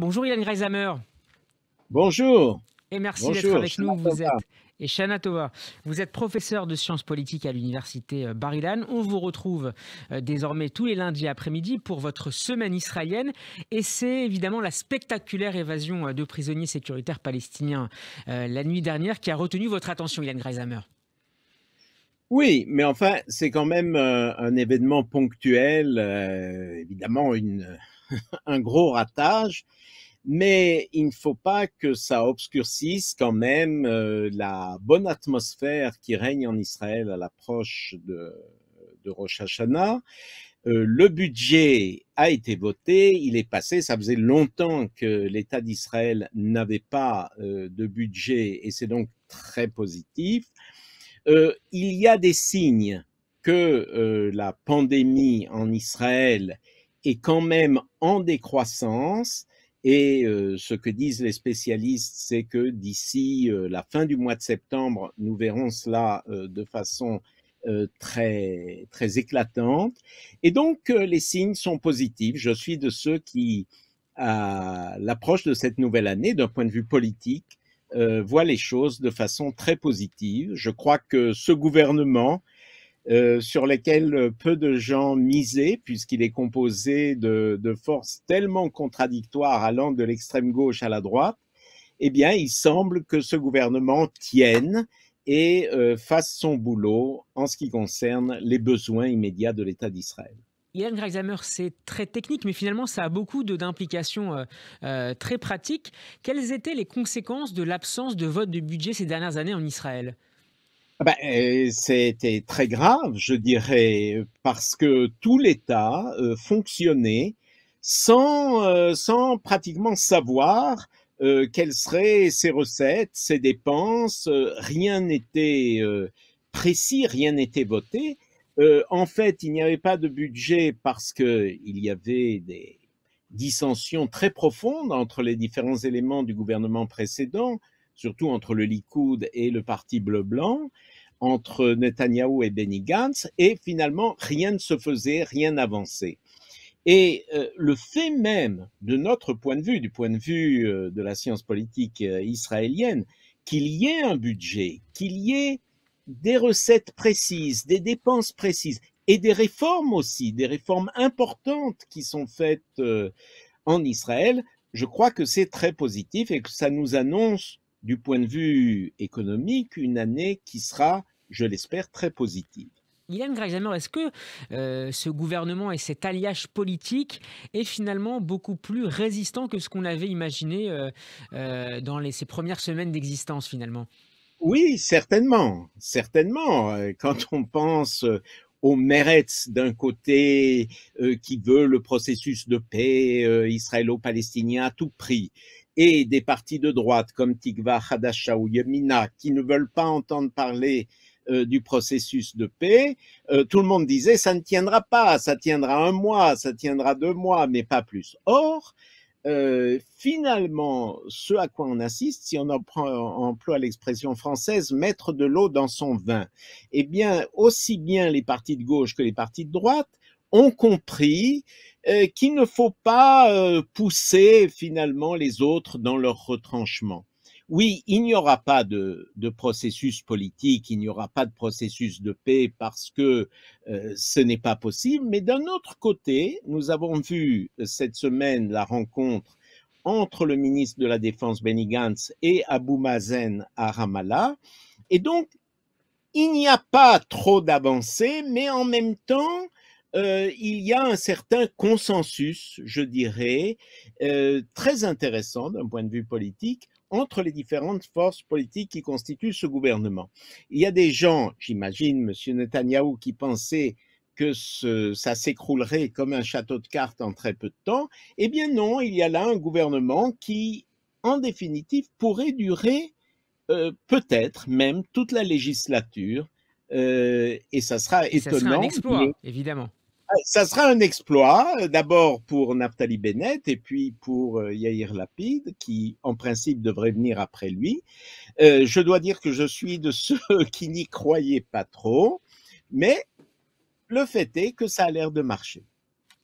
Bonjour Yann Greisamer. Bonjour. Et merci d'être avec nous. et Shana Tova. Vous êtes professeur de sciences politiques à l'université euh, bar On vous retrouve euh, désormais tous les lundis après-midi pour votre semaine israélienne. Et c'est évidemment la spectaculaire évasion euh, de prisonniers sécuritaires palestiniens la nuit dernière qui a retenu votre attention, Yann Greisamer. Oui, mais enfin, c'est quand même un événement ponctuel, évidemment une un gros ratage, mais il ne faut pas que ça obscurcisse quand même euh, la bonne atmosphère qui règne en Israël à l'approche de, de Rosh Hashanah. Euh, le budget a été voté, il est passé, ça faisait longtemps que l'État d'Israël n'avait pas euh, de budget et c'est donc très positif. il y a des signes que la pandémie en Israël est quand même en décroissance. Et euh, ce que disent les spécialistes, c'est que d'ici euh, la fin du mois de septembre, nous verrons cela euh, de façon très très éclatante. Et donc les signes sont positifs. Je suis de ceux qui, à l'approche de cette nouvelle année, d'un point de vue politique, voient les choses de façon très positive. Je crois que ce gouvernement euh, sur lesquels euh, peu de gens misaient, puisqu'il est composé de, forces tellement contradictoires allant de l'extrême gauche à la droite, eh bien, il semble que ce gouvernement tienne et euh, fasse son boulot en ce qui concerne les besoins immédiats de l'État d'Israël. Yann Grexamer, c'est très technique, mais finalement, ça a beaucoup d'implications très pratiques. Quelles étaient les conséquences de l'absence de vote de budget ces dernières années en Israël ah ben, euh, c'était très grave, je dirais, parce que tout l'État euh, fonctionnait sans, euh, sans pratiquement savoir quelles seraient ses recettes, ses dépenses. rien n'était précis, rien n'était voté. en fait, il n'y avait pas de budget parce qu'il y avait des dissensions très profondes entre les différents éléments du gouvernement précédent surtout entre le Likoud et le parti bleu-blanc, entre Netanyahou et Benny Gantz, et finalement, rien ne se faisait, rien n'avançait. Et euh, le fait même, de notre point de vue, du point de vue euh, de la science politique euh, israélienne, qu'il y ait un budget, qu'il y ait des recettes précises, des dépenses précises, et des réformes aussi, des réformes importantes qui sont faites en Israël, je crois que c'est très positif et que ça nous annonce du point de vue économique, une année qui sera, je l'espère, très positive. Ilan Grexamer, est-ce que euh, ce gouvernement et cet alliage politique est finalement beaucoup plus résistant que ce qu'on avait imaginé euh, euh, dans ses premières semaines d'existence finalement Oui, certainement, certainement. Quand on pense aux Meretz d'un côté qui veut le processus de paix israélo-palestinien à tout prix, et des partis de droite comme Tikva Hadasha ou Yemina qui ne veulent pas entendre parler euh, du processus de paix, euh, tout le monde disait ça ne tiendra pas, ça tiendra un mois, ça tiendra deux mois, mais pas plus. Or, euh, finalement, ce à quoi on assiste, si on, on emploie l'expression française, mettre de l'eau dans son vin, eh bien, aussi bien les partis de gauche que les partis de droite ont compris euh, qu'il ne faut pas euh, pousser finalement les autres dans leur retranchement. Oui, il n'y aura pas de, processus politique, il n'y aura pas de processus de paix parce que euh, ce n'est pas possible, mais d'un autre côté, nous avons vu cette semaine la rencontre entre le ministre de la Défense Benny Gantz et Abou Mazen à Ramallah, et donc il n'y a pas trop d'avancées, mais en même temps, euh, il y a un certain consensus, je dirais, euh, très intéressant d'un point de vue politique entre les différentes forces politiques qui constituent ce gouvernement. Il y a des gens, j'imagine, M. Netanyahou, qui pensaient que ça s'écroulerait comme un château de cartes en très peu de temps. Eh bien non, il y a là un gouvernement qui, en définitive, pourrait durer euh, peut-être même toute la législature. et ça sera étonnant. Ça évidemment ça sera un exploit, euh, d'abord pour Naftali Bennett et puis pour euh, Yair Lapid, qui en principe devrait venir après lui. Euh, je dois dire que je suis de ceux qui n'y croyaient pas trop, mais le fait est que ça a l'air de marcher.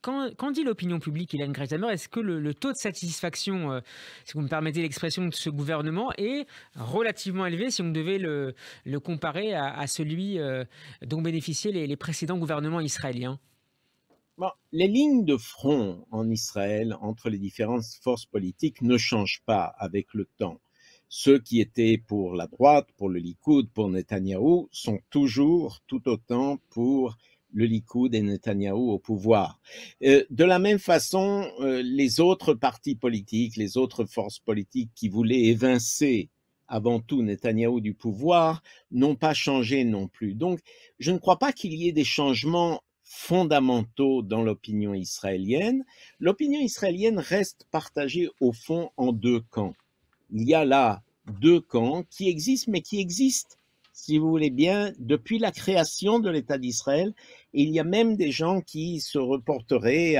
Quand, dit l'opinion publique, Hélène Kreishammer, est-ce que le, taux de satisfaction, si vous me permettez l'expression, de ce gouvernement est relativement élevé si on devait le, comparer à, celui dont bénéficiaient les précédents gouvernements israéliens les lignes de front en Israël entre les différentes forces politiques ne changent pas avec le temps. Ceux qui étaient pour la droite, pour le Likoud, pour Netanyahou, sont toujours tout autant pour le Likoud et Netanyahou au pouvoir. Euh, de la même façon, euh, les autres partis politiques, les autres forces politiques qui voulaient évincer avant tout Netanyahou du pouvoir, n'ont pas changé non plus. Donc, je ne crois pas qu'il y ait des changements fondamentaux dans l'opinion israélienne. L'opinion israélienne reste partagée au fond en deux camps. Il y a là deux camps qui existent, mais qui existent, si vous voulez bien, depuis la création de l'État d'Israël. il y a même des gens qui se reporteraient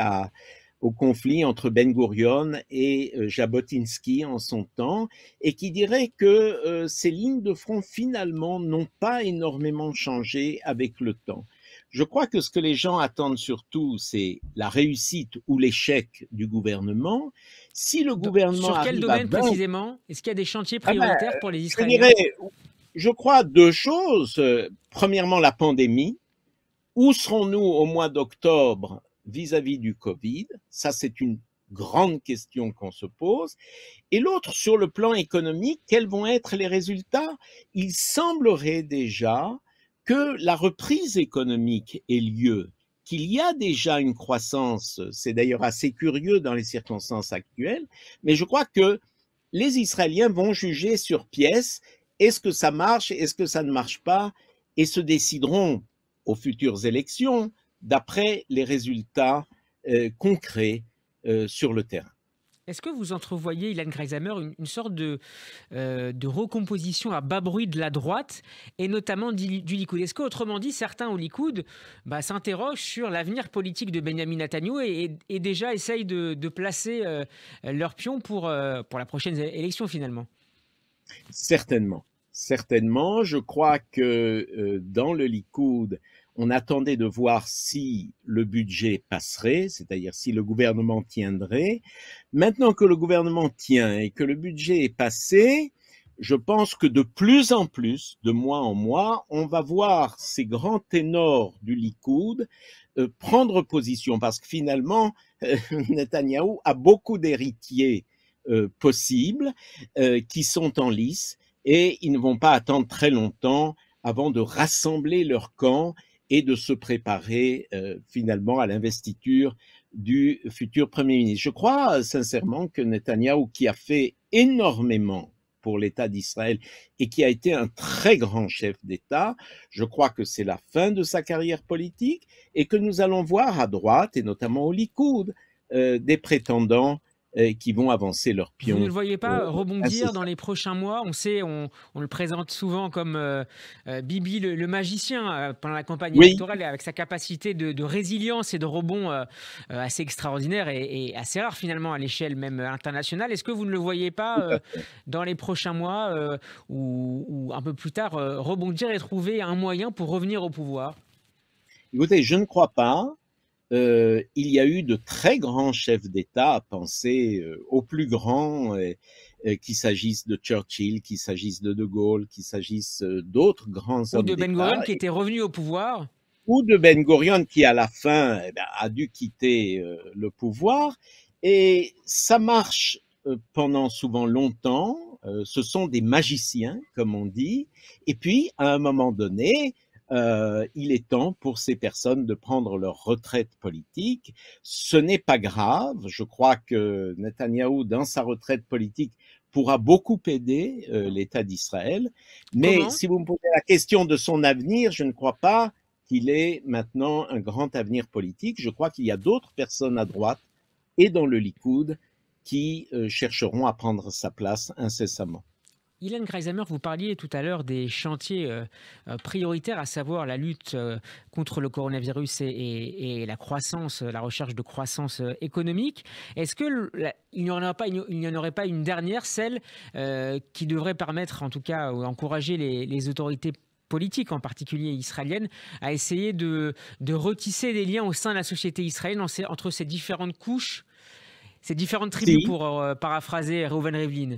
au conflit entre Ben Gurion et euh, Jabotinsky en son temps, et qui diraient que euh, ces lignes de front finalement n'ont pas énormément changé avec le temps. Je crois que ce que les gens attendent surtout, c'est la réussite ou l'échec du gouvernement. Si le gouvernement... Sur quel domaine précisément Est-ce qu'il y a des chantiers ah ben, prioritaires pour les Israéliens je, je crois deux choses. Euh, premièrement, la pandémie. Où serons-nous au mois d'octobre vis-à-vis du Covid Ça, c'est une grande question qu'on se pose. Et l'autre, sur le plan économique, quels vont être les résultats Il semblerait déjà que la reprise économique ait lieu, qu'il y a déjà une croissance, c'est d'ailleurs assez curieux dans les circonstances actuelles, mais je crois que les Israéliens vont juger sur pièce, est-ce que ça marche, est-ce que ça ne marche pas, et se décideront aux futures élections d'après les résultats euh, concrets euh, sur le terrain. Est-ce que vous entrevoyez, Ilan Greisamer, une, sorte de, euh, de, recomposition à bas bruit de la droite, et notamment du, Likoud Est-ce qu'autrement dit, certains au Likoud bah, s'interrogent sur l'avenir politique de Benjamin Netanyahu et, déjà essayent de, placer euh, leur pion pour, euh, pour la prochaine élection finalement Certainement. Certainement. Je crois que dans le Likoud, on attendait de voir si le budget passerait, c'est-à-dire si le gouvernement tiendrait. Maintenant que le gouvernement tient et que le budget est passé, je pense que de plus en plus, de mois en mois, on va voir ces grands ténors du Likoud euh, prendre position, parce que finalement, euh, Netanyahou a beaucoup d'héritiers euh, possibles qui sont en lice et ils ne vont pas attendre très longtemps avant de rassembler leur camp et de se préparer euh, finalement à l'investiture du futur Premier ministre. Je crois euh, sincèrement que Netanyahou, qui a fait énormément pour l'État d'Israël et qui a été un très grand chef d'État, je crois que c'est la fin de sa carrière politique et que nous allons voir à droite et notamment au Likoud euh, des prétendants euh, qui vont avancer leurs pions. Vous ne le voyez pas rebondir dans les prochains mois On sait, on, le présente souvent comme euh, euh, Bibi le, magicien pendant la campagne électorale, avec sa capacité de, résilience et de rebond assez extraordinaire et, assez rare finalement à l'échelle même internationale. Est-ce que vous ne le voyez pas dans les prochains mois ou, ou, un peu plus tard rebondir et trouver un moyen pour revenir au pouvoir Écoutez, je ne crois pas. Euh, il y a eu de très grands chefs d'État à penser euh, aux plus grands, euh, euh, qu'il s'agisse de Churchill, qu'il s'agisse de De Gaulle, qu'il s'agisse d'autres grands ou de Ben Gurion qui était revenu au pouvoir. Ou de Ben Gurion qui, à la fin, eh ben, a dû quitter le pouvoir. Et ça marche pendant souvent longtemps. ce sont des magiciens, comme on dit. Et puis, à un moment donné, euh, il est temps pour ces personnes de prendre leur retraite politique. Ce n'est pas grave. Je crois que Netanyahou, dans sa retraite politique, pourra beaucoup aider euh, l'État d'Israël. Mais si vous me posez la question de son avenir, je ne crois pas qu'il ait maintenant un grand avenir politique. Je crois qu'il y a d'autres personnes à droite et dans le Likoud qui euh, chercheront à prendre sa place incessamment. Hélène Kreisamer, vous parliez tout à l'heure des chantiers euh, euh, prioritaires, à savoir la lutte euh, contre le coronavirus et, la croissance, la recherche de croissance économique. Est-ce qu'il n'y en, aurait pas une dernière, celle qui devrait permettre, en tout cas, ou encourager les, autorités politiques, en particulier israéliennes, à essayer de, de, retisser des liens au sein de la société israélienne entre ces différentes couches, ces différentes tribus, pour paraphraser Reuven Rivlin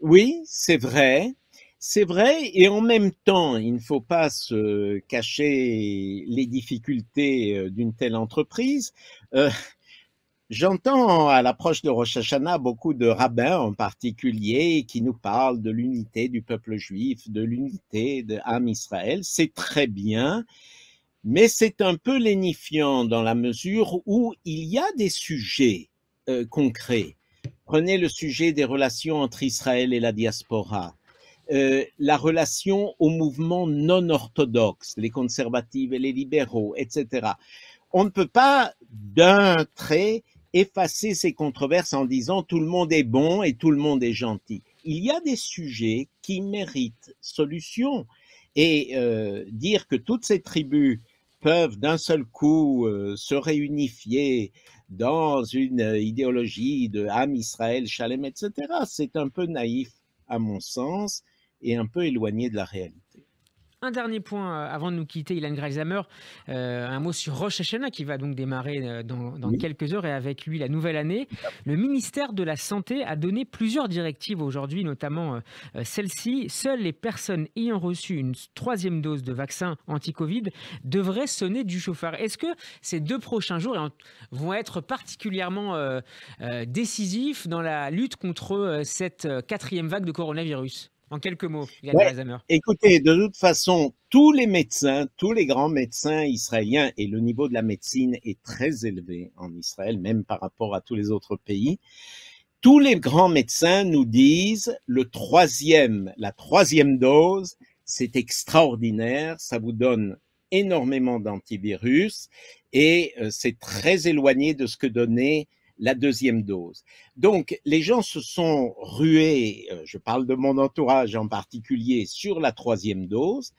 oui, c'est vrai. C'est vrai, et en même temps, il ne faut pas se cacher les difficultés euh, d'une telle entreprise. Euh, j'entends à l'approche de Rosh Hashanah beaucoup de rabbins en particulier qui nous parlent de l'unité du peuple juif, de l'unité de âme Israël. C'est très bien, mais c'est un peu lénifiant dans la mesure où il y a des sujets euh, concrets Prenez le sujet des relations entre Israël et la diaspora. Euh, la relation aux mouvements non orthodoxes, les conservatifs et les libéraux, etc. On ne peut pas d'un trait effacer ces controverses en disant tout le monde est bon et tout le monde est gentil. Il y a des sujets qui méritent solution et euh, dire que toutes ces tribus peuvent d'un seul coup euh, se réunifier dans une euh, idéologie de Ham Israël, Shalem, etc. C'est un peu naïf à mon sens et un peu éloigné de la réalité. Un dernier point euh, avant de nous quitter, Ilan Greisheimer, euh, un mot sur Rosh Hashanah qui va donc démarrer euh, dans, quelques heures et avec lui la nouvelle année. Le ministère de la Santé a donné plusieurs directives aujourd'hui, notamment celle-ci. Seules les personnes ayant reçu une troisième dose de vaccin anti-Covid devraient sonner du chauffard. Est-ce que ces deux prochains jours vont être particulièrement décisifs dans la lutte contre cette quatrième vague de coronavirus en quelques mots, Yann Écoutez, de toute façon, tous les médecins, tous les grands médecins israéliens, et le niveau de la médecine est très élevé en Israël, même par rapport à tous les autres pays, tous les grands médecins nous disent le troisième, la troisième dose, c'est extraordinaire, ça vous donne énormément d'antivirus et euh, c'est très éloigné de ce que donnait la deuxième dose. Donc, les gens se sont rués, euh, je parle de mon entourage en particulier, sur la troisième dose.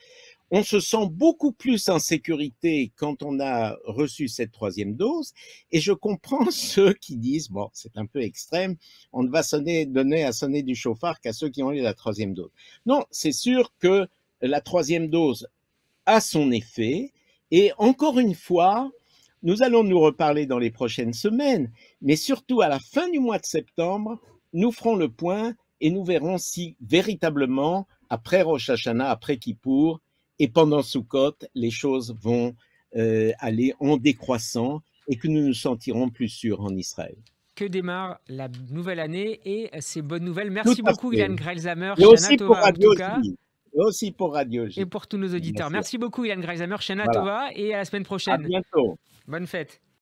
On se sent beaucoup plus en sécurité quand on a reçu cette troisième dose. Et je comprends ceux qui disent, bon, c'est un peu extrême, on ne va sonner, donner à sonner du chauffard qu'à ceux qui ont eu la troisième dose. Non, c'est sûr que la troisième dose a son effet. Et encore une fois, nous allons nous reparler dans les prochaines semaines, mais surtout à la fin du mois de septembre, nous ferons le point et nous verrons si véritablement, après Rosh Hashanah, après Kippour et pendant Sukkot, les choses vont euh, aller en décroissant et que nous nous sentirons plus sûrs en Israël. Que démarre la nouvelle année et ces bonnes nouvelles. Merci beaucoup, Ilan Greilzamer, Shana Tova, pour Radio et pour Radio Et pour tous nos auditeurs. Merci, beaucoup, Ilan Greilzamer, Shana Tova, et à la semaine prochaine. À bientôt. Bonne fête.